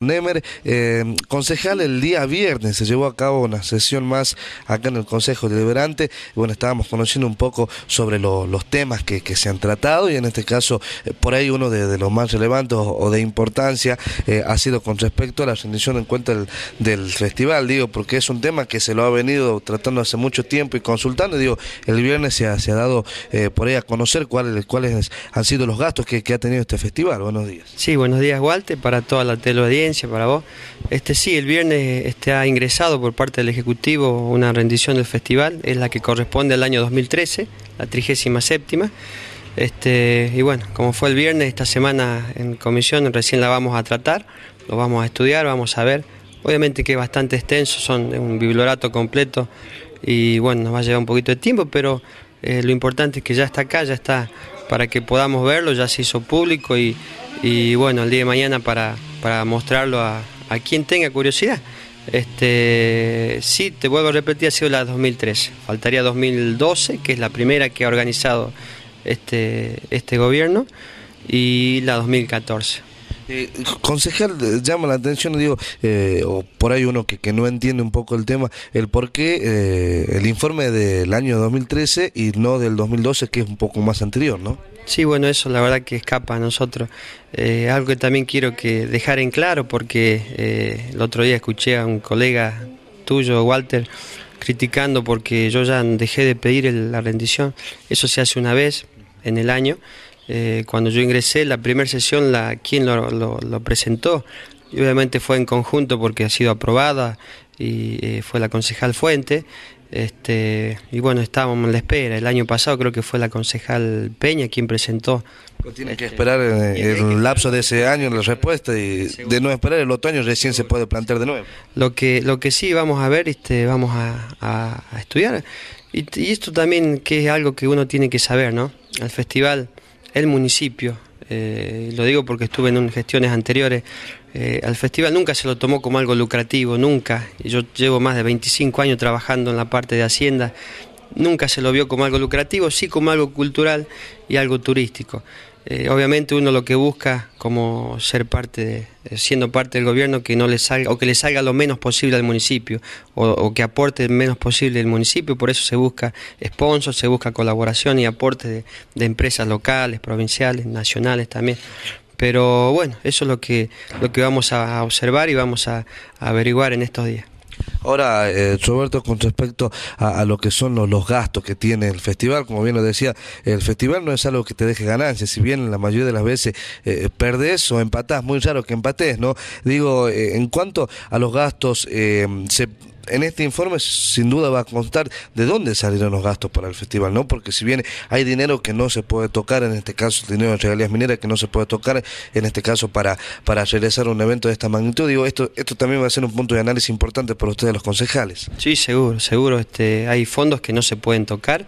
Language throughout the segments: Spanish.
Nemer, eh, concejal, el día viernes se llevó a cabo una sesión más acá en el Consejo Deliberante. Bueno, estábamos conociendo un poco sobre los temas que, se han tratado y en este caso, eh, por ahí uno de, los más relevantes o, de importancia eh, ha sido con respecto a la rendición en cuenta del, festival, digo, porque es un tema que se lo ha venido tratando hace mucho tiempo y consultando. Digo, el viernes se ha, dado por ahí a conocer cuáles, cuáles han sido los gastos que, ha tenido este festival. Buenos días. Sí, buenos días, Walter, para toda la 10, para vos. Este sí, el viernes este, ha ingresado por parte del Ejecutivo una rendición del festival, es la que corresponde al año 2013, la 37. Este, y bueno, como fue el viernes, esta semana en comisión recién la vamos a tratar, lo vamos a estudiar, vamos a ver. Obviamente que es bastante extenso, son un bibliorato completo y bueno, nos va a llevar un poquito de tiempo, pero eh, lo importante es que ya está acá, ya está para que podamos verlo, ya se hizo público y, y bueno, el día de mañana para, para mostrarlo a, quien tenga curiosidad. Este, sí, te vuelvo a repetir, ha sido la 2013. Faltaría 2012, que es la primera que ha organizado este, este gobierno, y la 2014. Eh, concejal, eh, llama la atención, digo, eh, o por ahí uno que, no entiende un poco el tema, el por qué el informe del año 2013 y no del 2012, que es un poco más anterior, ¿no? Sí, bueno, eso la verdad que escapa a nosotros. algo que también quiero que dejar en claro, porque el otro día escuché a un colega tuyo, Walter, criticando porque yo ya dejé de pedir la rendición. Eso se hace una vez en el año. Eh, cuando yo ingresé, la primera sesión, la, quien lo, presentó, y obviamente fue en conjunto porque ha sido aprobada y eh, fue la concejal Fuente. Este, y bueno, estábamos en la espera. El año pasado creo que fue la concejal Peña quien presentó. tiene que este, esperar el, lapso de ese año la respuesta y de no esperar el otoño recién se puede plantear de nuevo. Lo que, lo que sí vamos a ver, este, vamos a, a, estudiar. Y, y esto también que es algo que uno tiene que saber, ¿no? El festival el municipio, eh, lo digo porque estuve en gestiones anteriores, eh, al festival nunca se lo tomó como algo lucrativo, nunca. Yo llevo más de 25 años trabajando en la parte de Hacienda, nunca se lo vio como algo lucrativo, sí como algo cultural y algo turístico. Eh, obviamente uno lo que busca como ser parte, eh, siendo parte del gobierno, que no le salga o que le salga lo menos posible al municipio o, que aporte lo menos posible el municipio. Por eso se busca sponsors, se busca colaboración y aporte de, empresas locales, provinciales, nacionales también. Pero bueno, eso es lo que, lo que vamos a observar y vamos a averiguar en estos días. Ahora, eh, Roberto, con respecto a, lo que son los, gastos que tiene el festival, como bien lo decía, el festival no es algo que te deje ganancias, si bien la mayoría de las veces eh, perdés o empatás, muy raro que empates ¿no? Digo, eh, en cuanto a los gastos, eh, se en este informe sin duda va a contar de dónde salieron los gastos para el festival, ¿no? Porque si bien hay dinero que no se puede tocar, en este caso dinero de regalías mineras que no se puede tocar, en este caso para, para realizar un evento de esta magnitud, digo, esto, esto también va a ser un punto de análisis importante para ustedes los concejales. Sí, seguro, seguro, este, hay fondos que no se pueden tocar,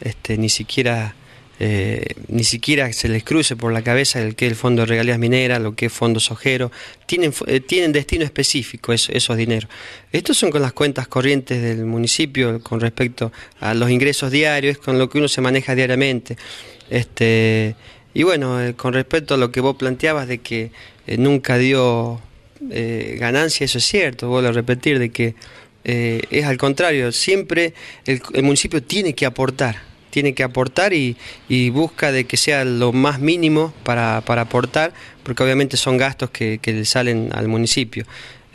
este, ni siquiera eh, ni siquiera se les cruce por la cabeza el que es el fondo de regalías mineras, lo que es fondo sojero, tienen, eh, tienen destino específico esos, dineros. Estos son con las cuentas corrientes del municipio con respecto a los ingresos diarios, con lo que uno se maneja diariamente. Este, y bueno, eh, con respecto a lo que vos planteabas de que nunca dio ganancia, eso es cierto, vuelvo a repetir, de que es al contrario, siempre el municipio tiene que aportar tiene que aportar y, busca de que sea lo más mínimo para, aportar, porque obviamente son gastos que, le salen al municipio.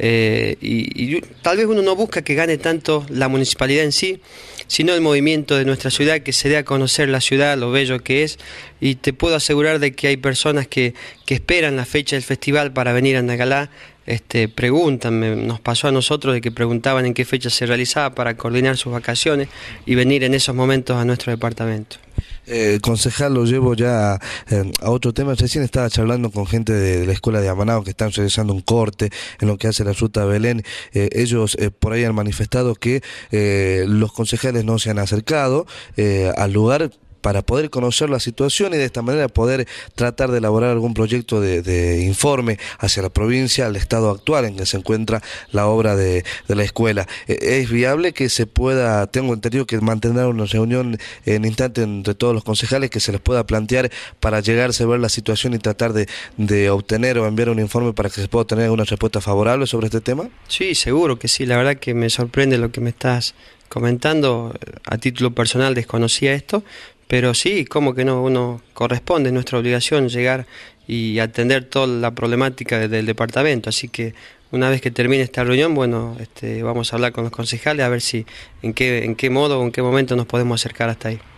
Eh, y, tal vez uno no busca que gane tanto la municipalidad en sí, sino el movimiento de nuestra ciudad, que se dé a conocer la ciudad, lo bello que es. Y te puedo asegurar de que hay personas que, que esperan la fecha del festival para venir a Nagalá este, preguntan, nos pasó a nosotros de que preguntaban en qué fecha se realizaba para coordinar sus vacaciones y venir en esos momentos a nuestro departamento. Eh, concejal, lo llevo ya eh, a, otro tema. Recién estaba charlando con gente de, la escuela de Amanao que están realizando un corte en lo que hace la ruta Belén. Eh, ellos por ahí han manifestado que los concejales no se han acercado al lugar para poder conocer la situación y de esta manera poder tratar de elaborar algún proyecto de, informe hacia la provincia, al estado actual en que se encuentra la obra de, la escuela. E, ¿Es viable que se pueda, tengo entendido que mantener una reunión en instante entre todos los concejales que se les pueda plantear para llegarse a ver la situación y tratar de, de obtener o enviar un informe para que se pueda tener una respuesta favorable sobre este tema? Sí, seguro que sí. La verdad que me sorprende lo que me estás comentando. A título personal desconocía esto, pero sí, como que no, uno corresponde, es nuestra obligación llegar y atender toda la problemática del departamento. Así que una vez que termine esta reunión, bueno, este, vamos a hablar con los concejales a ver si en qué, en qué modo o en qué momento nos podemos acercar hasta ahí.